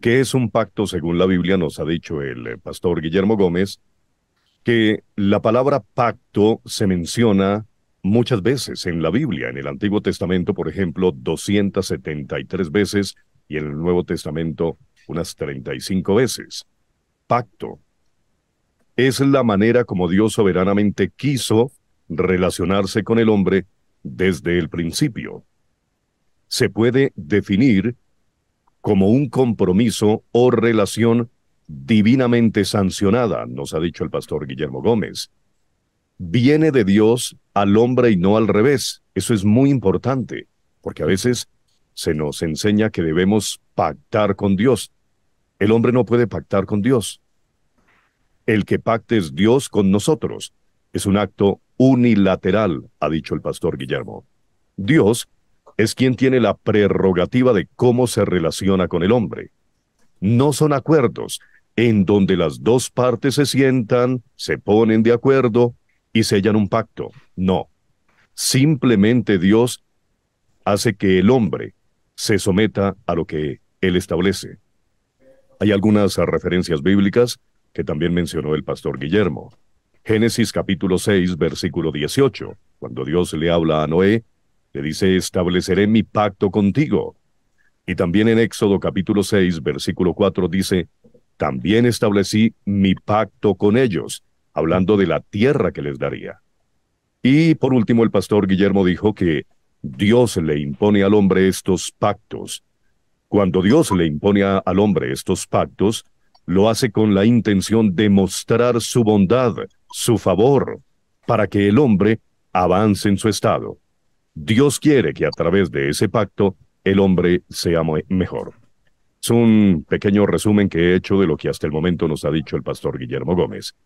¿Qué es un pacto según la Biblia? Nos ha dicho el eh, pastor Guillermo Gómez, que la palabra pacto se menciona muchas veces en la Biblia, en el Antiguo Testamento, por ejemplo, 273 veces y en el Nuevo Testamento unas 35 veces. Pacto. Es la manera como Dios soberanamente quiso relacionarse con el hombre desde el principio. Se puede definir como un compromiso o relación divinamente sancionada, nos ha dicho el pastor Guillermo Gómez. Viene de Dios al hombre y no al revés. Eso es muy importante, porque a veces se nos enseña que debemos pactar con Dios. El hombre no puede pactar con Dios. El que pacte es Dios con nosotros. Es un acto unilateral, ha dicho el pastor Guillermo. Dios es quien tiene la prerrogativa de cómo se relaciona con el hombre. No son acuerdos en donde las dos partes se sientan, se ponen de acuerdo y sellan un pacto. No. Simplemente Dios hace que el hombre se someta a lo que él establece. Hay algunas referencias bíblicas que también mencionó el pastor Guillermo. Génesis capítulo 6, versículo 18, cuando Dios le habla a Noé le dice, estableceré mi pacto contigo. Y también en Éxodo capítulo 6, versículo 4 dice, también establecí mi pacto con ellos, hablando de la tierra que les daría. Y por último, el pastor Guillermo dijo que Dios le impone al hombre estos pactos. Cuando Dios le impone al hombre estos pactos, lo hace con la intención de mostrar su bondad, su favor, para que el hombre avance en su estado. Dios quiere que a través de ese pacto el hombre sea mejor. Es un pequeño resumen que he hecho de lo que hasta el momento nos ha dicho el pastor Guillermo Gómez.